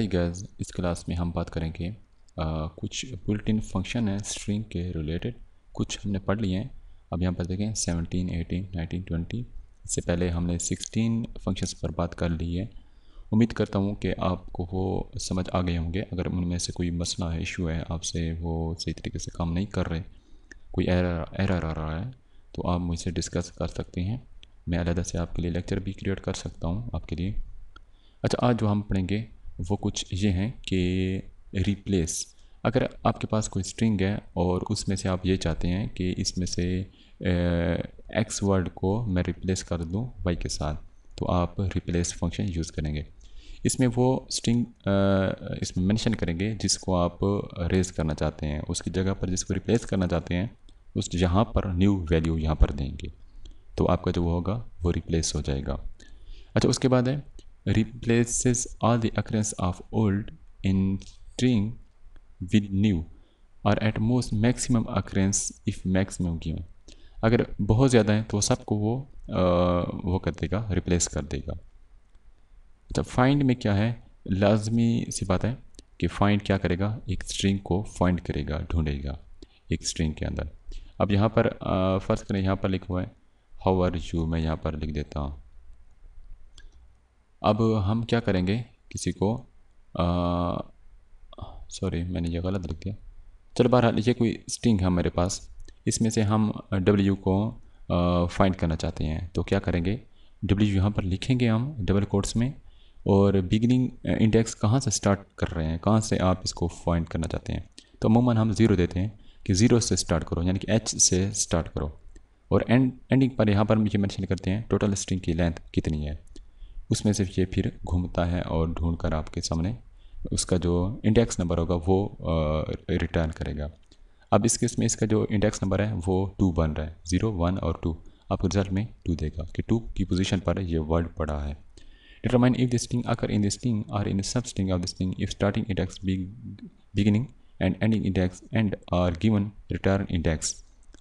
है गैस इस क्लास में हम बात करेंगे आ, कुछ बुलेट इन फंक्शन है स्ट्रिंग के रिलेटेड कुछ हमने पढ़ लिए हैं अब यहाँ पर देखें सेवनटीन एटीन नाइनटीन 20 इससे पहले हमने सिक्सटीन फंक्शंस पर बात कर ली है उम्मीद करता हूँ कि आपको वो समझ आ गए होंगे अगर उनमें से कोई मसला है इशू है आपसे वो सही तरीके से काम नहीं कर रहे कोई एरर एरर आ रहा है तो आप मुझसे डिस्कस कर सकते हैं मैं अलहदा से आपके लिए लेक्चर भी क्रिएट कर सकता हूँ आपके लिए अच्छा आज जो हम पढ़ेंगे वो कुछ ये हैं कि रिप्लेस अगर आपके पास कोई स्ट्रिंग है और उसमें से आप ये चाहते हैं कि इसमें से एक्स वर्ड को मैं रिप्लेस कर दूं वाई के साथ तो आप रिप्लेस फंक्शन यूज़ करेंगे इसमें वो स्ट्रिंग इसमें मेंशन करेंगे जिसको आप रेज़ करना चाहते हैं उसकी जगह पर जिसको रिप्लेस करना चाहते हैं उस यहाँ पर न्यू वैल्यू यहाँ पर देंगे तो आपका जो होगा वो रिप्लेस हो जाएगा अच्छा उसके बाद है replaces all the occurrence of old in string with new और at most maximum occurrences if maximum given अगर बहुत ज़्यादा हैं तो सबको वो आ, वो कर देगा रिप्लेस कर देगा अच्छा तो फाइंड में क्या है लाजमी सी बात है कि फाइंड क्या करेगा एक स्ट्रिंग को फाइंड करेगा ढूंढेगा एक स्ट्रिंग के अंदर अब यहाँ पर फर्स्ट करें यहाँ पर लिखा हुआ है हाउ आर यू मैं यहाँ पर लिख देता हूँ अब हम क्या करेंगे किसी को सॉरी मैंने ये गलत लिख दिया चलो बहरहाल ये कोई स्ट्रिंग है मेरे पास इसमें से हम डब्ल्यू को फाइंड करना चाहते हैं तो क्या करेंगे डब्ल्यू यहाँ पर लिखेंगे हम डबल कोर्ट्स में और बिगनिंग इंडेक्स कहाँ से स्टार्ट कर रहे हैं कहाँ से आप इसको फाइंड करना चाहते हैं तो अमूमा हम ज़ीरो देते हैं कि ज़ीरो से स्टार्ट करो यानी कि एच से स्टार्ट करो और एंड एंडिंग पर यहाँ पर मुझे मैंशन करते हैं टोटल स्ट्रिंग की लेंथ कितनी है उसमें से ये फिर घूमता है और ढूंढ कर आपके सामने उसका जो इंडेक्स नंबर होगा वो रिटर्न करेगा अब इस केस में इसका जो इंडेक्स नंबर है वो टू बन रहा है ज़ीरो वन और टू आपको रिजल्ट में टू देगा कि टू की पोजीशन पर ये वर्ड पड़ा है डिटरमाइन इफ दिस थिंग अगर in this thing are in substring of this thing if starting index beginning and ending index and are given return index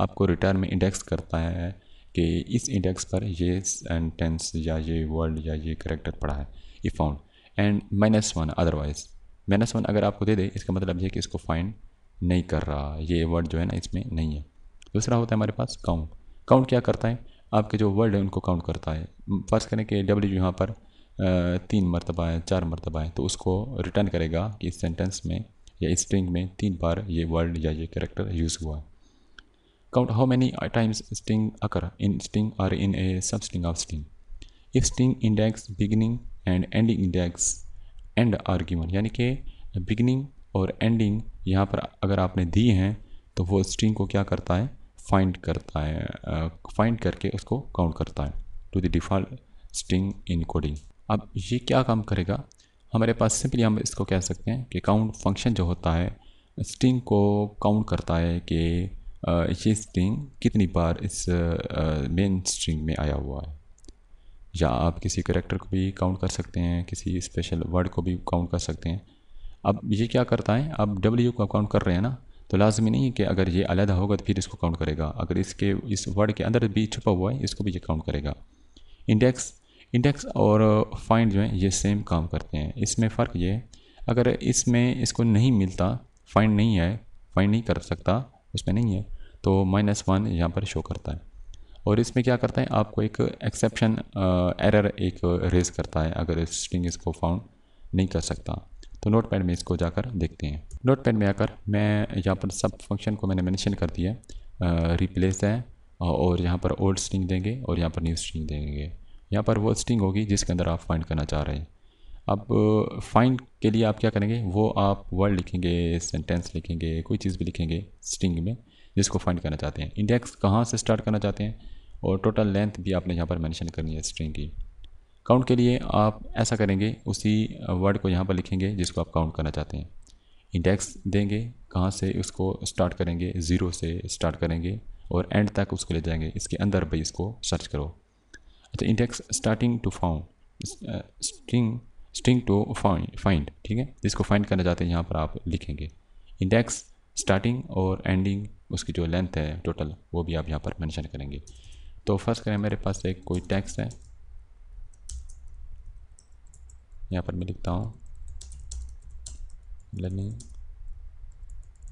आपको रिटर्न में इंडेक्स करता है कि इस इंडेक्स पर ये सेंटेंस या ये वर्ड या ये करेक्टर पड़ा है if found and minus one otherwise minus one अगर आपको दे दे इसका मतलब ये कि इसको फाइंड नहीं कर रहा ये वर्ड जो है ना इसमें नहीं है दूसरा होता है हमारे पास काउंट काउंट क्या करता है आपके जो वर्ड है उनको काउंट करता है फर्ज करें कि डब्ल्यू यहाँ पर तीन मरतबा है चार मरतबा है तो उसको रिटर्न करेगा कि इस सेंटेंस में या स्ट्रिंग में तीन बार ये वर्ड या ये करेक्टर यूज़ हुआ है Count how many times string occur in string or in a substring of string. If string index beginning and ending index and are given यानी कि बिगिनिंग और एंडिंग यहाँ पर अगर आपने दी हैं तो वो स्ट्रिंग को क्या करता है फाइंड करता है फाइंड uh, करके उसको काउंट करता है to the default string in coding अब ये क्या काम करेगा हमारे पास सिंपली हम इसको कह सकते हैं कि काउंट फंक्शन जो होता है स्ट्रिंग को काउंट करता है कि ये uh, स्ट्रिंग कितनी बार इस मेन uh, स्ट्रिंग uh, में आया हुआ है या आप किसी करेक्टर को भी काउंट कर सकते हैं किसी स्पेशल वर्ड को भी काउंट कर सकते हैं अब ये क्या करता है आप डब्ल्यू को काउंट कर रहे हैं ना तो लाजमी नहीं है कि अगर ये अलहदा होगा तो फिर इसको काउंट करेगा अगर इसके इस वर्ड के अंदर भी छुपा हुआ है इसको भी ये काउंट करेगा इंडेक्स इंडेक्स और फाइंड जो है ये सेम काम करते हैं इसमें फ़र्क ये है अगर इसमें इसको नहीं मिलता फाइंड नहीं है फाइंड नहीं कर सकता उसमें नहीं है तो माइनस वन यहाँ पर शो करता है और इसमें क्या करता है आपको एक एक्सेप्शन एरर एक रेज करता है अगर स्ट्रिंग इसको फाउंड नहीं कर सकता तो नोट पैड में इसको जाकर देखते हैं नोट पैड में आकर मैं यहाँ पर सब फंक्शन को मैंने मैंशन कर दिया रिप्लेस है और यहाँ पर ओल्ड स्ट्रिंग देंगे और यहाँ पर न्यू स्ट्रिंग देंगे यहाँ पर वो स्ट्रिंग होगी जिसके अंदर आप फाइंड करना चाह रहे हैं अब फाइन के लिए आप क्या करेंगे वो आप वर्ड लिखेंगे सेंटेंस लिखेंगे कोई चीज़ भी लिखेंगे स्ट्रिंग में जिसको फाइंड करना चाहते हैं इंडेक्स कहाँ से स्टार्ट करना चाहते हैं और टोटल लेंथ भी आपने यहाँ पर मैंशन करनी है स्ट्रिंग की काउंट के लिए आप ऐसा करेंगे उसी वर्ड को यहाँ पर लिखेंगे जिसको आप काउंट करना चाहते हैं इंडेक्स देंगे कहाँ से उसको स्टार्ट करेंगे ज़ीरो से स्टार्ट करेंगे और एंड तक उसको ले जाएंगे इसके अंदर भी इसको सर्च करो अच्छा index starting to found string string to find ठीक है जिसको फाइंड करना चाहते हैं यहाँ पर आप लिखेंगे इंडेक्स स्टार्टिंग और एंडिंग उसकी जो लेंथ है टोटल वो भी आप यहाँ पर मैंशन करेंगे तो फर्स्ट करें मेरे पास एक कोई टैक्स है यहाँ पर मैं लिखता हूँ लर्निंग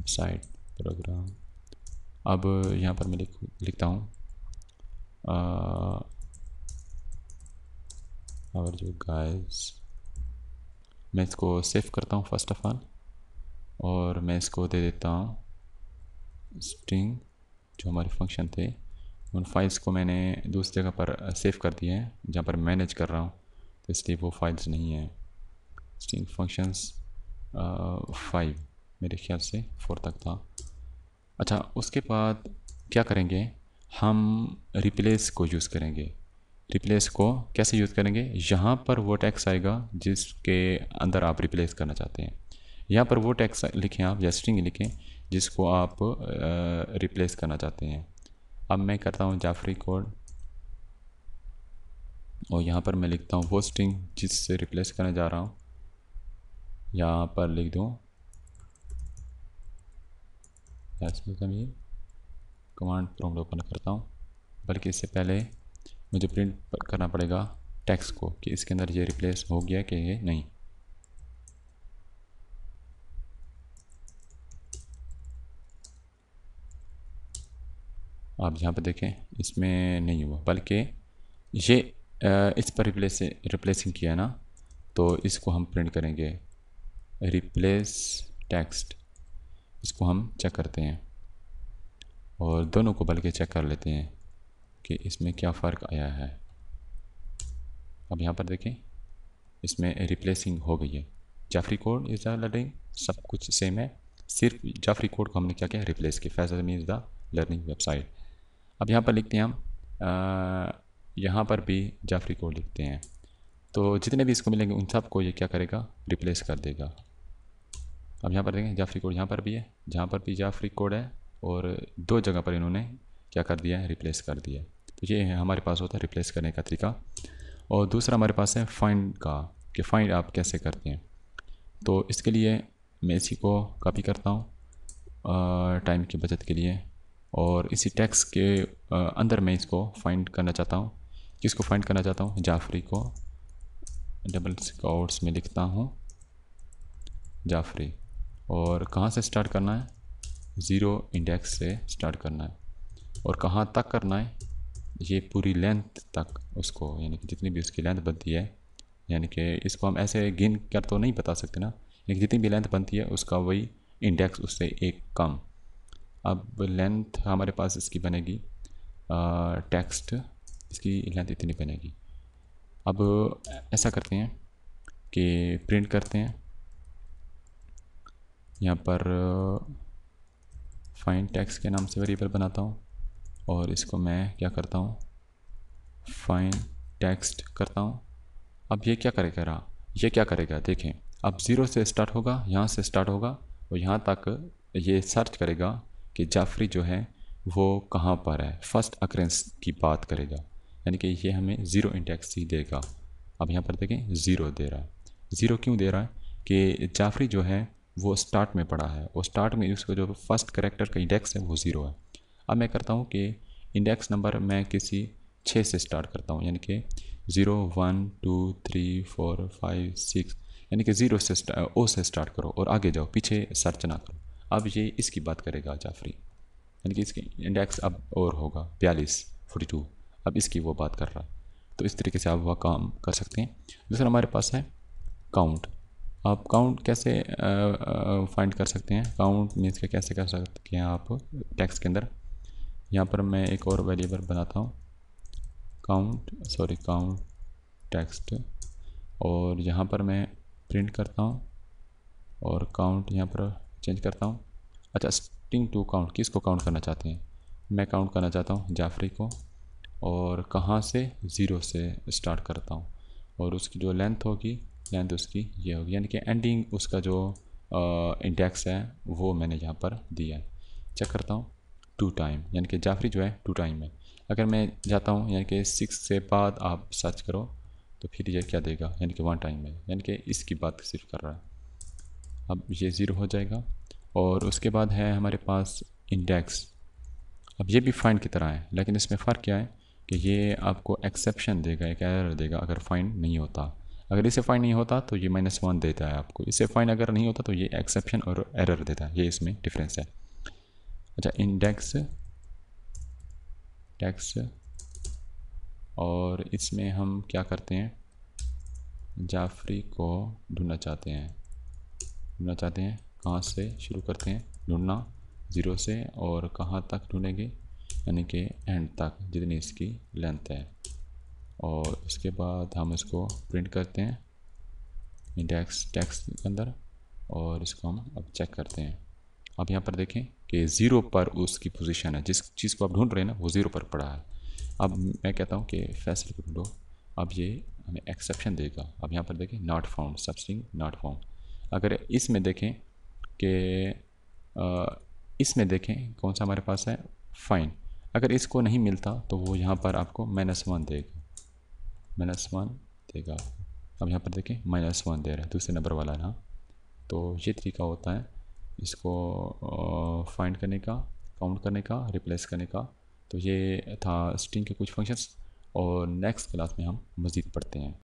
साइट प्रोग्राम अब यहाँ पर मैं लिख लिखता हूँ और जो गाइस मैं इसको सेव करता हूँ फर्स्ट ऑफ ऑल और मैं इसको दे देता हूँ स्ट्रिंग जो हमारे फंक्शन थे उन फाइल्स को मैंने दूसरी जगह पर सेव uh, कर दिए हैं जहाँ पर मैनेज कर रहा हूँ तो इसलिए वो फाइल्स नहीं हैं स्ट्रिंग फंक्शंस फाइव मेरे ख्याल से फोर तक था अच्छा उसके बाद क्या करेंगे हम रिप्लेस को यूज़ करेंगे रिप्लेस को कैसे यूज़ करेंगे यहाँ पर वो टैक्स आएगा जिसके अंदर आप रिप्लेस करना चाहते हैं यहाँ पर वो टैक्स लिखें आप या स्ट्रिंग लिखें जिसको आप रिप्लेस करना चाहते हैं अब मैं करता हूँ जाफरी कोड और यहाँ पर मैं लिखता हूँ वो स्ट्रिंग जिससे रिप्लेस करने जा रहा हूँ यहाँ पर लिख दूँ कमांड प्रॉम्प्ट ओपन करता हूँ बल्कि इससे पहले मुझे प्रिंट करना पड़ेगा टैक्स को कि इसके अंदर ये रिप्लेस हो गया कि ये नहीं आप यहाँ पर देखें इसमें नहीं हुआ बल्कि ये इस पर रिप्लेस रिप्लेसिंग किया ना तो इसको हम प्रिंट करेंगे रिप्लेस टेक्स्ट इसको हम चेक करते हैं और दोनों को बल्कि चेक कर लेते हैं कि इसमें क्या फ़र्क आया है अब यहाँ पर देखें इसमें रिप्लेसिंग हो गई है जाफरी कोड इज़ द लर्निंग सब कुछ सेम है सिर्फ जाफरी कोड को हमने क्या किया रिप्लेस किया फैसल मीन द लर्निंग वेबसाइट अब यहाँ पर लिखते हैं हम यहाँ पर भी जाफरी कोड लिखते हैं तो जितने भी इसको मिलेंगे उन सब को ये क्या करेगा रिप्लेस कर देगा अब यहाँ पर देखें जाफरी कोड यहाँ पर भी है जहाँ पर भी जाफरी कोड है और दो जगह पर इन्होंने क्या कर दिया है रिप्लेस कर दिया है तो ये है हमारे पास होता है रिप्लेस करने का तरीका और दूसरा हमारे पास है फाइंड का कि फाइंड आप कैसे करते हैं तो इसके लिए मैं इसी को कॉपी करता हूँ टाइम की बचत के लिए और इसी टैक्स के अंदर मैं इसको फाइंड करना चाहता हूँ किसको फाइंड करना चाहता हूँ जाफरी को डबल स्कॉट्स में लिखता हूँ जाफरी और कहाँ से स्टार्ट करना है ज़ीरो इंडेक्स से स्टार्ट करना है और कहाँ तक करना है ये पूरी लेंथ तक उसको यानी कि जितनी भी उसकी लेंथ बनती है यानी कि इसको हम ऐसे गिन कर तो नहीं बता सकते ना लेकिन जितनी भी लेंथ बनती है उसका वही इंडेक्स उससे एक कम अब लेंथ हमारे पास इसकी बनेगी टेक्स्ट इसकी लेंथ इतनी बनेगी अब ऐसा करते हैं कि प्रिंट करते हैं यहाँ पर फाइन टैक्स के नाम से वेरिएबल बनाता हूँ और इसको मैं क्या करता हूँ फाइन टेक्स्ट करता हूँ अब ये क्या करेगा रहा ये क्या करेगा देखें अब ज़ीरो से स्टार्ट होगा यहाँ से स्टार्ट होगा और यहाँ तक ये सर्च करेगा कि जाफरी जो है वो कहाँ पर है फर्स्ट अक्रेंस की बात करेगा यानी कि ये हमें ज़ीरो इंडेक्स ही देगा अब यहाँ पर देखें ज़ीरो दे रहा है ज़ीरो क्यों दे रहा है कि जाफरी जो है वो स्टार्ट में पड़ा है और स्टार्ट में उसका जो फर्स्ट करेक्टर का इंडेक्स है वो ज़ीरो है अब मैं करता हूँ कि इंडेक्स नंबर मैं किसी छः से स्टार्ट करता हूँ यानी कि zero one two three four five six यानी कि ज़ीरो से ओ से स्टार्ट करो और आगे जाओ पीछे सर्च ना करो अब ये इसकी बात करेगा जाफरी यानी कि इसकी इंडेक्स अब और होगा बयालीस फोर्टी टू अब इसकी वो बात कर रहा है तो इस तरीके से आप वह काम कर सकते हैं दूसरा हमारे पास है काउंट आप काउंट कैसे फाइंड कर सकते हैं काउंट मीन्स के कैसे कर सकते हैं आप टैक्स के अंदर यहाँ पर मैं एक और वेरिएबल बनाता हूँ काउंट सॉरी काउंट टेक्स्ट और यहाँ पर मैं प्रिंट करता हूँ और काउंट यहाँ पर चेंज करता हूँ अच्छा स्टिंग टू काउंट किसको काउंट करना चाहते हैं मैं काउंट करना चाहता हूँ जाफरी को और कहाँ से ज़ीरो से स्टार्ट करता हूँ और उसकी जो लेंथ होगी लेंथ उसकी ये होगी यानी कि एंडिंग उसका जो इंडेक्स है वो मैंने यहाँ पर दिया है चेक करता हूँ टू टाइम यानी कि जाफरी जो है टू टाइम है अगर मैं जाता हूँ यानी कि सिक्स से बाद आप सर्च करो तो फिर यह क्या देगा यानी कि वन टाइम है यानी कि इसकी बात सिर्फ कर रहा है अब ये ज़ीरो हो जाएगा और उसके बाद है हमारे पास इंडेक्स अब ये भी फाइंड की तरह है लेकिन इसमें फ़र्क क्या है कि ये आपको एक्सेप्शन देगा एक एरर देगा अगर फाइंड नहीं होता अगर इसे फाइन नहीं होता तो ये माइनस वन देता है आपको इसे फाइन अगर नहीं होता तो ये एक्सेप्शन और एरर देता है ये इसमें डिफरेंस है अच्छा इंडेक्स टेक्स और इसमें हम क्या करते हैं जाफरी को ढूंढना चाहते हैं ढूंढना चाहते हैं कहाँ से शुरू करते हैं ढूंढना ज़ीरो से और कहाँ तक ढूंढेंगे यानी कि एंड तक जितनी इसकी लेंथ है और उसके बाद हम इसको प्रिंट करते हैं इंडेक्स टैक्स के अंदर और इसको हम अब चेक करते हैं अब यहाँ पर देखें कि ज़ीरो पर उसकी पोजीशन है जिस चीज़ को आप ढूंढ रहे हैं ना वो ज़ीरो पर पड़ा है अब मैं कहता हूँ कि फैसले को ढूंढो अब ये हमें एक्सेप्शन देगा अब यहाँ पर देखें not found substring not found अगर इसमें देखें कि इसमें देखें कौन सा हमारे पास है फाइन अगर इसको नहीं मिलता तो वो यहाँ पर आपको माइनस वन देगा माइनस वन देगा अब यहाँ पर देखें माइनस वन दे रहा है दूसरे नंबर वाला ना तो ये तरीका होता है इसको फाइंड करने का काउंट करने का रिप्लेस करने का तो ये था स्ट्रिंग के कुछ फंक्शंस और नेक्स्ट क्लास में हम मज़ीद पढ़ते हैं